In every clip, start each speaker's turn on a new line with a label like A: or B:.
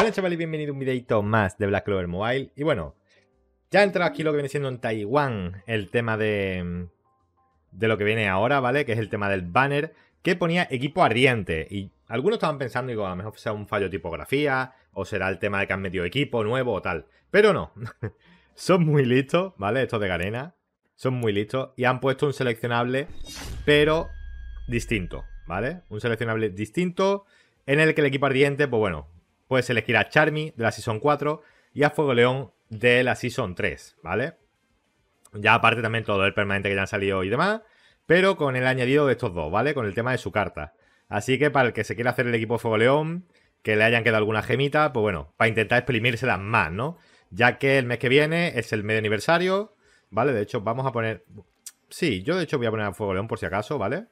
A: Hola chavales, Bienvenidos a un videito más de Black Clover Mobile. Y bueno, ya ha entrado aquí lo que viene siendo en Taiwán, el tema de, de lo que viene ahora, ¿vale? Que es el tema del banner, que ponía equipo ardiente. Y algunos estaban pensando, digo, a lo mejor sea un fallo de tipografía, o será el tema de que han metido equipo nuevo o tal. Pero no, son muy listos, ¿vale? Estos de Garena, son muy listos y han puesto un seleccionable, pero distinto, ¿vale? Un seleccionable distinto en el que el equipo ardiente, pues bueno, Puedes elegir a Charmy de la Season 4 y a Fuego León de la Season 3, ¿vale? Ya aparte también todo el permanente que ya han salido y demás, pero con el añadido de estos dos, ¿vale? Con el tema de su carta. Así que para el que se quiera hacer el equipo Fuego León, que le hayan quedado alguna gemita, pues bueno, para intentar exprimírselas más, ¿no? Ya que el mes que viene es el medio aniversario, ¿vale? De hecho, vamos a poner... Sí, yo de hecho voy a poner a Fuego León por si acaso, ¿vale?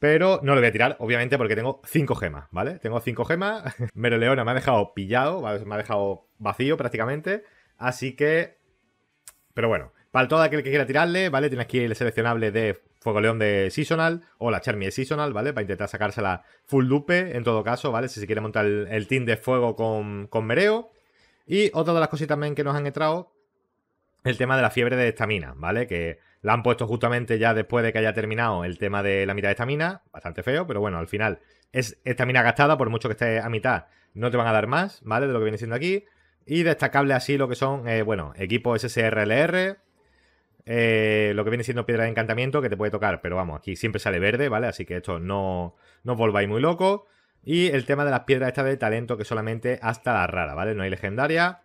A: Pero no lo voy a tirar, obviamente, porque tengo 5 gemas, ¿vale? Tengo 5 gemas. Leona me ha dejado pillado, me ha dejado vacío prácticamente. Así que. Pero bueno, para todo aquel que quiera tirarle, ¿vale? Tienes aquí el seleccionable de Fuego León de Seasonal o la Charmy de Seasonal, ¿vale? Para intentar sacársela full dupe, en todo caso, ¿vale? Si se quiere montar el, team de fuego con, con Mereo. Y otra de las cositas también que nos han entrado el tema de la fiebre de estamina, ¿vale? Que la han puesto justamente ya después de que haya terminado el tema de la mitad de estamina, bastante feo, pero bueno, al final es estamina gastada, por mucho que esté a mitad, no te van a dar más, ¿vale? De lo que viene siendo aquí. Y destacable así lo que son, eh, bueno, equipos SSRLR, eh, lo que viene siendo piedra de encantamiento que te puede tocar, pero vamos, aquí siempre sale verde, ¿vale? Así que esto no, no volváis muy loco Y el tema de las piedras estas de talento que solamente hasta la rara, ¿vale? No hay legendaria.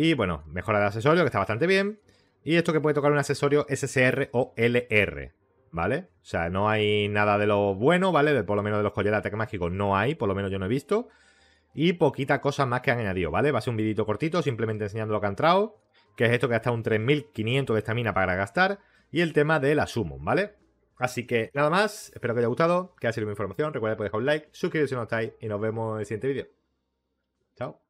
A: Y bueno, mejora de accesorio, que está bastante bien. Y esto que puede tocar un accesorio SCR o LR, ¿vale? O sea, no hay nada de lo bueno, ¿vale? por lo menos de los collares de ataque mágico no hay, por lo menos yo no he visto. Y poquita cosa más que han añadido, ¿vale? Va a ser un videito cortito, simplemente enseñando lo que ha entrado. Que es esto que hasta un 3500 de estamina para gastar. Y el tema de la summon, ¿vale? Así que nada más, espero que os haya gustado, que haya sido mi información. Recuerda que dejar un like, suscribiros si no estáis y nos vemos en el siguiente vídeo. Chao.